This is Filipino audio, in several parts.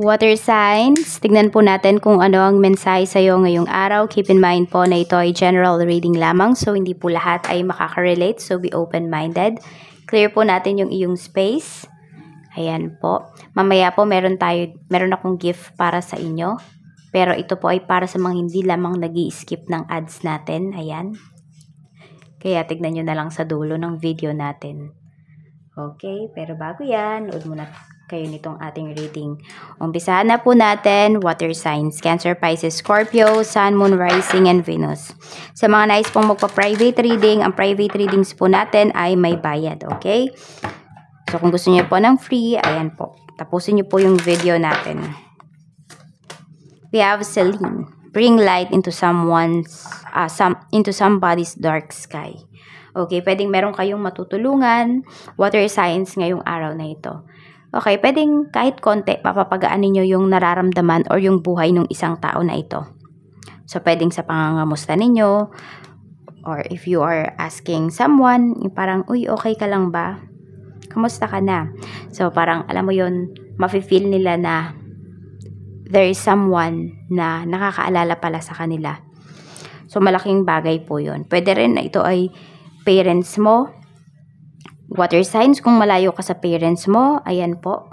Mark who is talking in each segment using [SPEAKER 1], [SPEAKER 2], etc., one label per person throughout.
[SPEAKER 1] Water signs, tignan po natin kung ano ang mensahe sa iyo ngayong araw. Keep in mind po na ito ay general reading lamang so hindi po lahat ay makaka-relate so be open-minded. Clear po natin yung iyong space. Ayan po. Mamaya po meron tayo, meron akong gift para sa inyo. Pero ito po ay para sa mga hindi lamang nag i skip ng ads natin. Ayan. Kaya tignan nyo na lang sa dulo ng video natin. Okay, pero bago yan, uod muna kayo nitong ating reading. Umpisahan na po natin, water signs, Cancer, Pisces, Scorpio, Sun, Moon, Rising, and Venus. Sa mga nais pong magpa-private reading, ang private readings po natin ay may bayad, okay? So, kung gusto niyo po ng free, ayan po. Tapusin niyo po yung video natin. We have Celine. Bring light into someone's, uh, some, into somebody's dark sky. Okay, pwedeng meron kayong matutulungan, water signs ngayong araw na ito. Okay, pwedeng kahit konti papapagaan ninyo yung nararamdaman or yung buhay ng isang tao na ito. So, pwedeng sa pangangamusta ninyo or if you are asking someone, parang, uy, okay ka lang ba? Kamusta ka na? So, parang alam mo yon mafe-feel nila na there is someone na nakakaalala pala sa kanila. So, malaking bagay po yun. Pwede rin na ito ay parents mo, water signs kung malayo ka sa parents mo. Ayan po.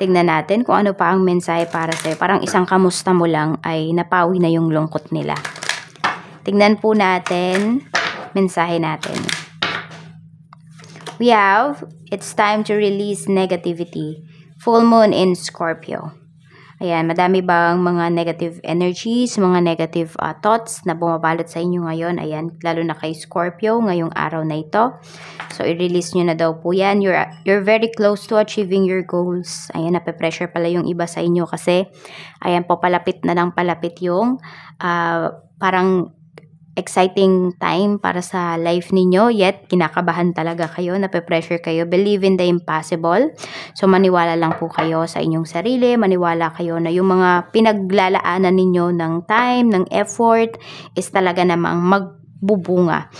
[SPEAKER 1] Tingnan natin kung ano pa ang mensahe para sa'yo. Parang isang kamusta mo lang ay napawi na yung lungkot nila. Tingnan po natin mensahe natin. We have, it's time to release negativity. Full moon in Scorpio. Ayan, madami bang mga negative energies, mga negative uh, thoughts na bumabalot sa inyo ngayon? Ayan, lalo na kay Scorpio ngayong araw na ito. So, i-release nyo na daw po yan. You're, you're very close to achieving your goals. Ayan, nape-pressure pala yung iba sa inyo kasi, ayan po, palapit na lang palapit yung uh, parang exciting time para sa life ninyo, yet kinakabahan talaga kayo, nape-pressure kayo, believe in the impossible. So maniwala lang po kayo sa inyong sarili, maniwala kayo na yung mga pinaglalaanan ninyo ng time, ng effort, is talaga namang magbubunga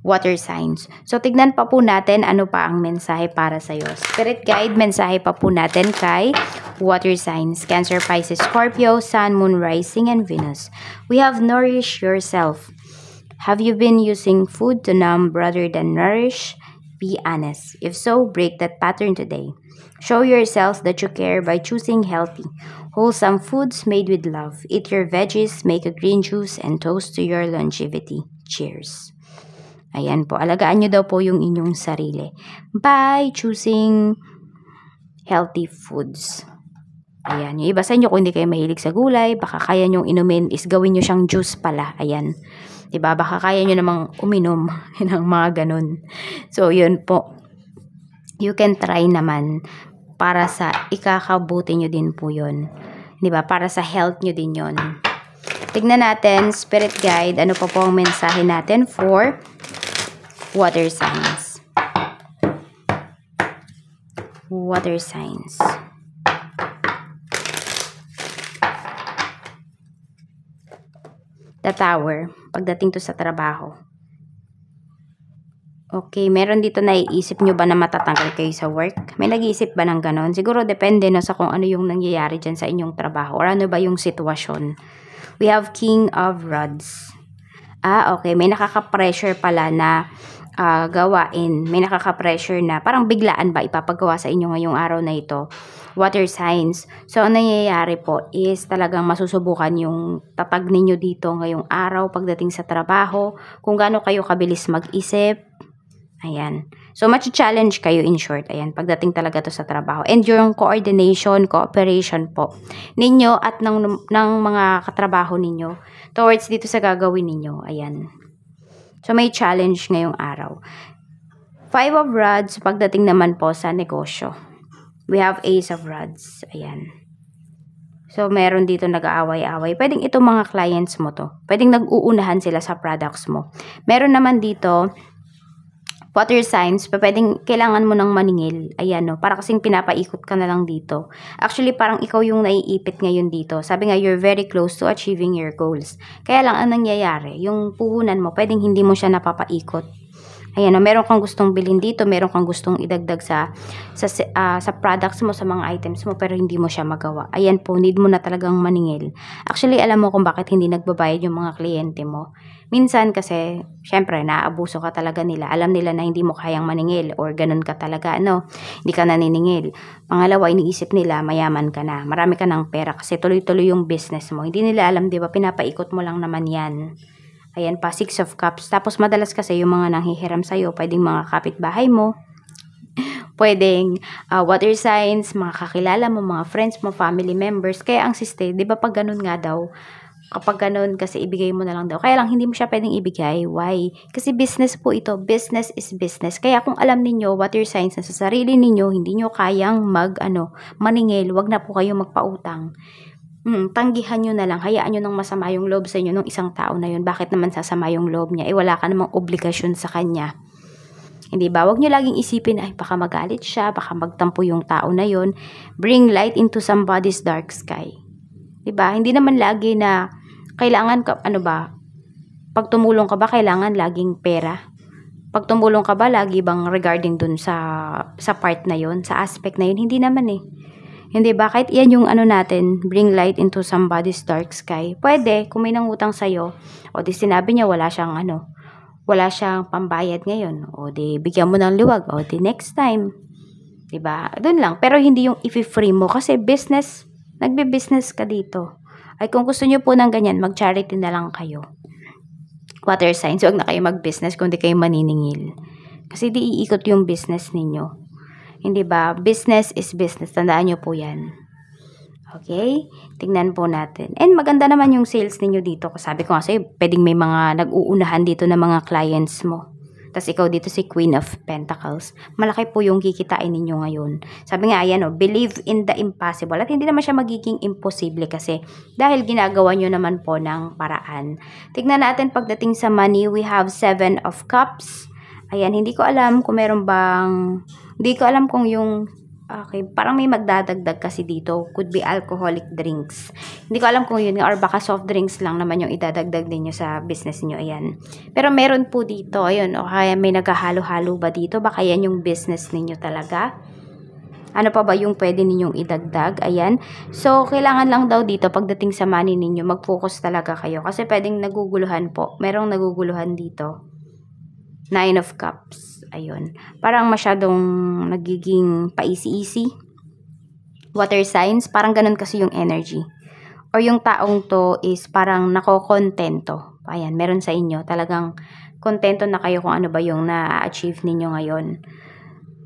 [SPEAKER 1] water signs. So, tignan pa po natin ano pa ang mensahe para sa iyo. Spirit guide, mensahe pa po natin kay water signs. Cancer, Pisces, Scorpio, Sun, Moon, Rising, and Venus. We have nourish yourself. Have you been using food to numb rather than nourish? Be honest. If so, break that pattern today. Show yourself that you care by choosing healthy, wholesome foods made with love. Eat your veggies, make a green juice, and toast to your longevity. Cheers! Ayan po, alagaan nyo daw po yung inyong sarili by choosing healthy foods. Ayan, yung iba sa inyo kung hindi kayo mahilig sa gulay, baka kaya nyong inumin is gawin nyo siyang juice pala. Ayan. 'di ba? Baka kaya niyo namang uminom ng mga ganun. So, 'yun po. You can try naman para sa ikakabuti niyo din po 'yun. 'Di ba? Para sa health niyo din 'yon. Tignan natin, Spirit Guide, ano pa po ang mensahe natin for water signs. Water signs. tower pagdating to sa trabaho. Okay, meron dito na iisip nyo ba na matatanggal kayo sa work? May nag-iisip ba ng ganon? Siguro depende no sa kung ano yung nangyayari dyan sa inyong trabaho or ano ba yung sitwasyon. We have King of Rods. Ah, okay. May nakaka-pressure pala na uh, gawain. May nakaka-pressure na parang biglaan ba ipapagawa sa inyo ngayong araw na ito water signs. So, ang nangyayari po is talagang masusubukan yung tatag ninyo dito ngayong araw pagdating sa trabaho, kung gaano kayo kabilis mag-isip. Ayan. So, much challenge kayo in short. Ayan, pagdating talaga to sa trabaho. And yung coordination, cooperation po ninyo at ng, ng mga katrabaho ninyo towards dito sa gagawin ninyo. Ayan. So, may challenge ngayong araw. Five of Rods, pagdating naman po sa negosyo we have ace of rods. Ayan. So, meron dito nag-aaway-away. Pwedeng ito mga clients mo to. Pwedeng nag-uunahan sila sa products mo. Meron naman dito, water signs, pwedeng kailangan mo ng maningil. Ayan no, para kasing pinapaikot ka na lang dito. Actually, parang ikaw yung naiipit ngayon dito. Sabi nga, you're very close to achieving your goals. Kaya lang, ang nangyayari, yung puhunan mo, pwedeng hindi mo siya napapaikot Ayan, o, meron kang gustong bilhin dito, meron kang gustong idagdag sa sa, uh, sa products mo, sa mga items mo, pero hindi mo siya magawa. Ayan po, need mo na talagang maningil. Actually, alam mo kung bakit hindi nagbabayad yung mga kliyente mo. Minsan kasi, syempre, naaabuso ka talaga nila. Alam nila na hindi mo kayang maningil or ganun ka talaga, no? hindi ka naniningil. Pangalawa, iniisip nila, mayaman ka na. Marami ka ng pera kasi tuloy-tuloy yung business mo. Hindi nila alam, di ba, pinapaikot mo lang naman yan. Ayan pa, 6 of cups. Tapos madalas kasi yung mga nanghihiram sa'yo, pwedeng mga kapitbahay mo, pwedeng uh, water signs, mga kakilala mo, mga friends mo, family members. Kaya ang siste, di ba pag ganun nga daw, kapag ganun kasi ibigay mo na lang daw. Kaya lang hindi mo siya pwedeng ibigay. Why? Kasi business po ito. Business is business. Kaya kung alam ninyo water signs na sa sarili ninyo, hindi nyo kayang mag ano, maningil, wag na po kayo magpautang. Mm, tanggihan nyo na lang. Hayaan nyo nang masama yung loob sa inyo nung isang tao na yun. Bakit naman sasama yung loob niya? Eh, wala ka namang obligasyon sa kanya. Hindi ba? Huwag nyo laging isipin, ay, baka magalit siya, baka magtampo yung tao na yun. Bring light into somebody's dark sky. Di ba? Hindi naman lagi na kailangan ka, ano ba, pag tumulong ka ba, kailangan laging pera. Pag tumulong ka ba, lagi bang regarding dun sa, sa part na yon sa aspect na yun? Hindi naman eh. Hindi, bakit iyan yung ano natin, bring light into somebody's dark sky? Pwede, kung may nangutang sa'yo, o di sinabi niya wala siyang ano, wala siyang pambayad ngayon, o di bigyan mo ng liwag, o di next time. 'di ba? Doon lang, pero hindi yung i-free mo kasi business, nagbe-business ka dito. Ay kung gusto niyo po ng ganyan, mag-charity na lang kayo. Water signs, huwag na kayo mag-business kung di kayo maniningil. Kasi di iikot yung business ninyo. Hindi ba? Business is business. Tandaan nyo po yan. Okay? Tingnan po natin. And maganda naman yung sales ninyo dito. Sabi ko nga sa'yo, pwedeng may mga nag-uunahan dito ng mga clients mo. Tapos ikaw dito si Queen of Pentacles. Malaki po yung kikitain ninyo ngayon. Sabi nga, ayan o, believe in the impossible. At hindi naman siya magiging imposible kasi dahil ginagawa nyo naman po ng paraan. Tignan natin pagdating sa money, we have Seven of Cups, Ayan, hindi ko alam kung meron bang, hindi ko alam kung yung, okay, parang may magdadagdag kasi dito. Could be alcoholic drinks. Hindi ko alam kung yun or baka soft drinks lang naman yung idadagdag ninyo sa business niyo Ayan. Pero meron po dito. Ayun, o kaya may naghahalo-halo ba dito? Baka yan yung business ninyo talaga. Ano pa ba yung pwede ninyong idagdag? Ayan. So, kailangan lang daw dito pagdating sa money ninyo, mag-focus talaga kayo. Kasi pwedeng naguguluhan po. Merong naguguluhan dito. Nine of Cups. Ayun. Parang masyadong nagiging paisi-isi. Water signs, parang ganun kasi yung energy. Or yung taong to is parang nakokontento. Ayan, meron sa inyo. Talagang kontento na kayo kung ano ba yung na-achieve ninyo ngayon.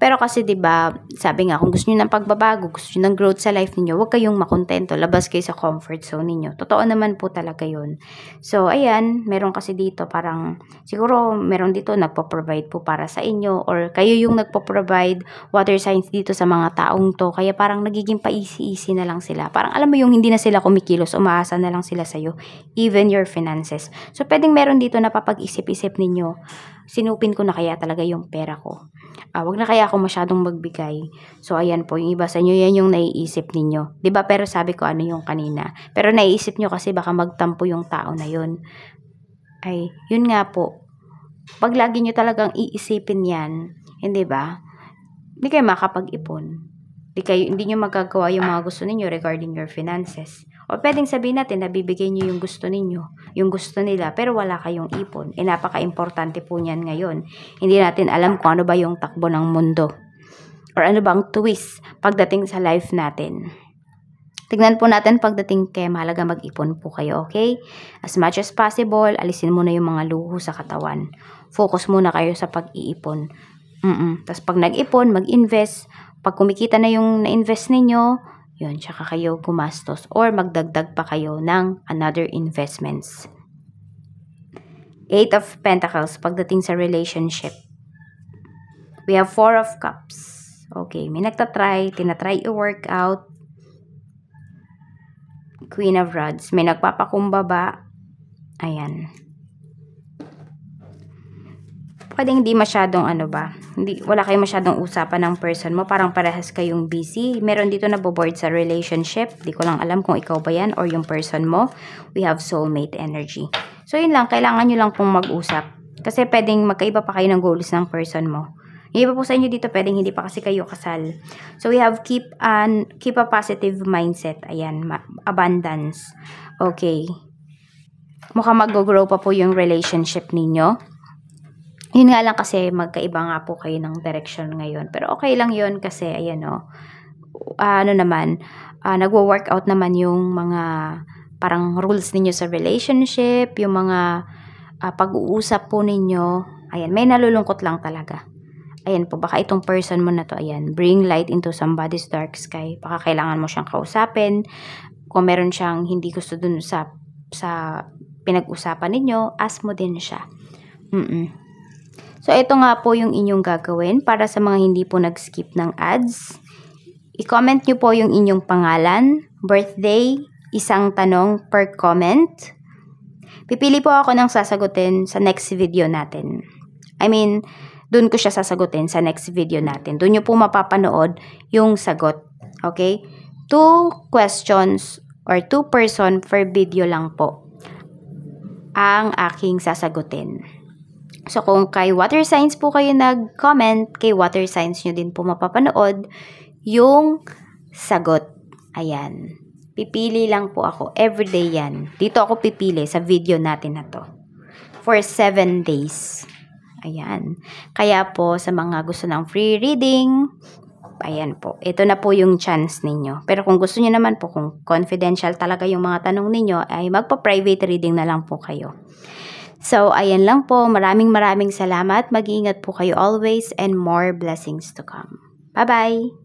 [SPEAKER 1] Pero kasi 'di ba, sabi nga kung gusto niyo ng pagbabago, gusto niyo ng growth sa life niyo, huwag kayong makontento, labas kayo sa comfort zone niyo. Totoo naman po talaga 'yon. So ayan, meron kasi dito parang siguro meron dito nagpo-provide po para sa inyo or kayo yung nagpo-provide water signs dito sa mga taong to. Kaya parang nagiging paisi-isi na lang sila. Parang alam mo yung hindi na sila kumikilos, umaasa na lang sila sa iyo, even your finances. So pwedeng meron dito na papag-isip-isip ninyo sinupin ko na kaya talaga yung pera ko. Uh, wag na kaya ako masyadong magbigay. So, ayan po, yung iba sa inyo, yan yung naiisip ninyo. ba diba? Pero sabi ko ano yung kanina. Pero naiisip nyo kasi baka magtampo yung tao na yun. Ay, yun nga po. Pag lagi nyo talagang iisipin yan, hindi ba? Hindi kayo makapag-ipon. Hindi, kayo, hindi nyo magagawa yung mga gusto ninyo regarding your finances. O pwedeng sabihin natin, nabibigay niyo yung gusto ninyo, yung gusto nila, pero wala kayong ipon. E napaka-importante po niyan ngayon. Hindi natin alam kung ano ba yung takbo ng mundo. Or ano ba ang twist pagdating sa life natin. Tignan po natin pagdating kay mahalaga mag-ipon po kayo, okay? As much as possible, alisin muna yung mga luho sa katawan. Focus muna kayo sa pag-iipon. Mm -mm. Tapos pag nag-ipon, mag-invest, pag kumikita na yung na-invest ninyo, yun, tsaka kayo gumastos or magdagdag pa kayo ng another investments. Eight of Pentacles pagdating sa relationship. We have Four of Cups. Okay, may nagtatry, tinatry i-work out. Queen of Rods. May nagpapakumbaba. Ayan pwedeng hindi masyadong ano ba, hindi, wala kayong masyadong usapan ng person mo, parang parehas kayong busy. Meron dito na board sa relationship, di ko lang alam kung ikaw ba yan or yung person mo. We have soulmate energy. So yun lang, kailangan nyo lang pong mag-usap. Kasi pwedeng magkaiba pa kayo ng goals ng person mo. Yung iba po sa inyo dito, pwedeng hindi pa kasi kayo kasal. So we have keep an keep a positive mindset. Ayan, abundance. Okay. Mukhang mag-grow pa po yung relationship ninyo. Yun nga lang kasi magkaiba nga po kayo ng direction ngayon. Pero okay lang yun kasi ayan o. Uh, ano naman, uh, ah, nagwo-workout naman yung mga parang rules ninyo sa relationship, yung mga uh, pag-uusap po ninyo. Ayan, may nalulungkot lang talaga. Ayan po, baka itong person mo na to, ayan, bring light into somebody's dark sky. Baka kailangan mo siyang kausapin. Kung meron siyang hindi gusto dun sa, sa pinag-usapan ninyo, ask mo din siya. Mm-mm So, ito nga po yung inyong gagawin para sa mga hindi po nag-skip ng ads. I-comment nyo po yung inyong pangalan, birthday, isang tanong per comment. Pipili po ako ng sasagutin sa next video natin. I mean, doon ko siya sasagutin sa next video natin. Doon nyo po mapapanood yung sagot. Okay? Two questions or two person per video lang po ang aking sasagutin. So, kung kay Water Signs po kayo nag-comment, kay Water Signs nyo din po mapapanood yung sagot. Ayan. Pipili lang po ako. Everyday yan. Dito ako pipili sa video natin na to. For 7 days. Ayan. Kaya po, sa mga gusto ng free reading, ayan po. Ito na po yung chance ninyo. Pero kung gusto niyo naman po, kung confidential talaga yung mga tanong ninyo, ay magpa-private reading na lang po kayo. So, ayan lang po. Maraming maraming salamat. Mag-iingat po kayo always and more blessings to come. Bye-bye!